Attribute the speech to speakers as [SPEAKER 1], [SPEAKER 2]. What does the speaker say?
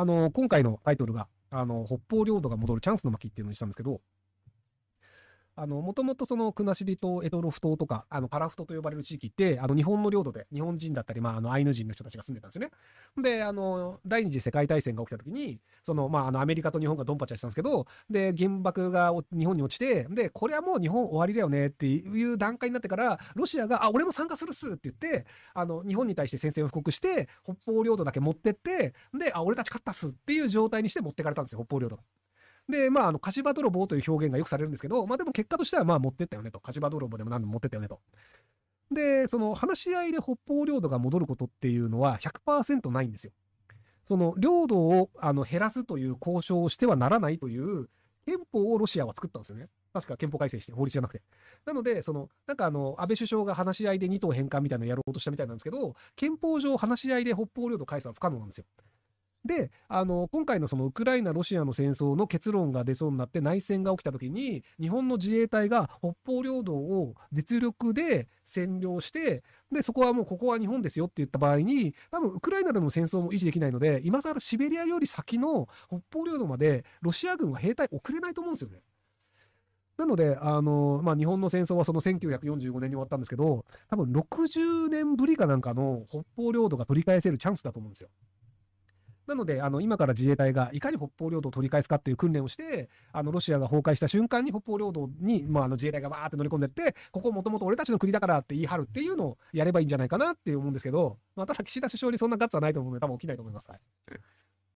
[SPEAKER 1] あの、今回のタイトルが、あの、北方領土が戻るチャンスの巻っていうのにしたんですけど、あの、もともとその、国後島、エトロフ島とか、あの、カラフと呼ばれる地域って、あの、日本の領土で、日本人だったり、まあ、あの、アイヌ人の人たちが住んでたんですよね。で、あの、第二次世界大戦が起きた時に、その、まあ、あの、アメリカと日本がドンパチャしたんですけど、で、原爆が日本に落ちて、で、これはもう日本終わりだよねっていう段階になってから、ロシアが、あ、俺も参加するっすって言って、あの、日本に対して宣戦を布告して、北方領土だけ持ってって、で、あ、俺たち勝ったっすっていう状態にして持ってかれたんですよ、北方領土が。で、まあ、あの、菓子場泥棒という表現がよくされるんですけど、まあでも結果としては、まあ持ってったよねと。菓子場泥棒でも何でも持ってったよねと。で、その話し合いで北方領土が戻ることっていうのは100%ないんですよ。その領土をあの減らすという交渉をしてはならないという憲法をロシアは作ったんですよね。確か憲法改正して、法律じゃなくて。なので、その、なんかあの、安倍首相が話し合いで2党返還みたいなのをやろうとしたみたいなんですけど、憲法上話し合いで北方領土改正は不可能なんですよ。で、あの、今回のそのウクライナ、ロシアの戦争の結論が出そうになって内戦が起きた時に、日本の自衛隊が北方領土を実力で占領して、で、そこはもうここは日本ですよって言った場合に、多分ウクライナでの戦争も維持できないので、今更シベリアより先の北方領土までロシア軍は兵隊送れないと思うんですよね。なので、あの、まあ、日本の戦争はその1945年に終わったんですけど、多分60年ぶりかなんかの北方領土が取り返せるチャンスだと思うんですよ。なので、あの、今から自衛隊がいかに北方領土を取り返すかっていう訓練をして、あの、ロシアが崩壊した瞬間に北方領土に、まあ、あの、自衛隊がわーって乗り込んでって、ここもともと俺たちの国だからって言い張るっていうのをやればいいんじゃないかなって思うんですけど、まあ、ただ岸田首相にそんなガッツはないと思うので、多分起きないと思います。はい